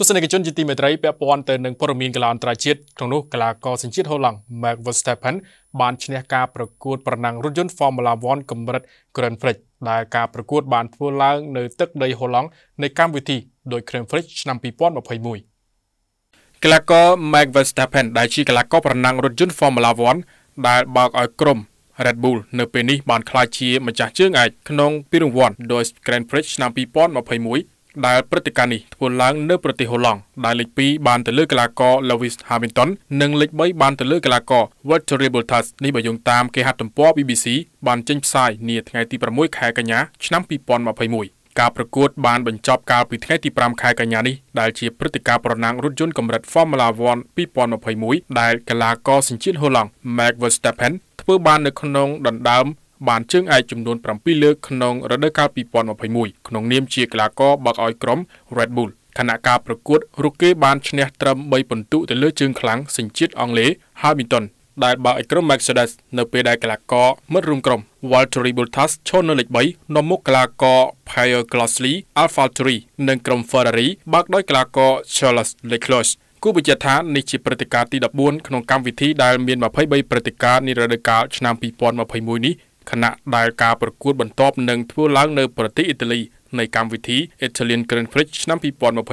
ទស្សនិកជនជាទីមេត្រីពាក់ព័ន្ធទៅនឹងព័ត៌មានកីឡាអន្តរជាតិក្នុងនោះកីឡាករសញ្ជាតិហូឡង់ Max Verstappen បានឈ្នះការប្រកួតប្រណាំងរថយន្ត Formula 1កម្រិត Grand Prix ដែលការប្រកួតបានធ្វើឡើងនៅទឹកដីហូឡង់នៃកម្មវិធីដោយ Grand Prix ឆ្នាំ2021កីឡាករ Max Verstappen ដែលជាកីឡាករប្រណាំងរថយន្ត Formula 1ដែលបើកឲ្យក្រុម Red Bull នៅពេលនេះបានក្លាយជាម្ចាស់ជើងឯកក្នុងពានរង្វាន់ Deutsch Grand Prix ឆ្នាំ2021ដែលព្រឹត្តិការណ៍នេះធ្វើឡើងនៅប្រទេសហូឡង់ដែលលេខ2បានទៅលើកីឡាករ Lewis Hamilton និងលេខ3បានទៅលើកីឡាករ Valtteri Bottas នេះបើយោងតាមគេហទំព័រ BBC បានចេញផ្សាយនាថ្ងៃទី6ខែកញ្ញាឆ្នាំ2021ការប្រកួតបានបញ្ចប់កាលពីថ្ងៃទី5ខែកញ្ញានេះដែលជាព្រឹត្តិការណ៍ប្រណាំងរថយន្តកម្រិត Formula 1 2021ដែលកីឡាករសញ្ជាតិហូឡង់ Max Verstappen ធ្វើបាននៅក្នុងដណ្ដើមបានជើងឯកចំនួន7លើកក្នុងរដូវកាល2021ក្នុងនាម ជាកីឡាករបើកឲ្យក្រុម Red Bull ខណៈការប្រកួតរុកគេ បានឈ្នះត្រឹម3ពិន្ទុទៅលើជើងខ្លាំងសញ្ជាតិអង់គ្លេស Hamilton ដែលបើកឲ្យក្រុម Mercedes នៅពេលដែលកីឡាករមិត្តរួមក្រុម Valtteri Bottas ឈរនៅលេខ3នាំមុខកីឡាករ Pierre Gasly Alphatori និងក្រុម Ferrari បើកដោយកីឡាករ Charles Leclerc គូបញ្ជាក់ថានេះជាព្រឹត្តិការណ៍ទី14ក្នុងកម្មវិធីដែលមាន23ព្រឹត្តិការណ៍នារដូវកាលឆ្នាំ2021នេះខណៈដែលការប្រកួតបន្ទាប់នឹងធ្វើឡើងនៅប្រទេសអ៊ីតាលីនៃកម្មវិធី Italian Grand Prix ឆ្នាំ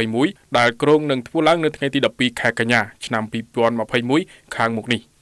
2021ដែលក្រុងនឹងធ្វើឡើង នៅថ្ងៃទី12ខែកញ្ញាឆ្នាំ2021ខាងមុខនេះ។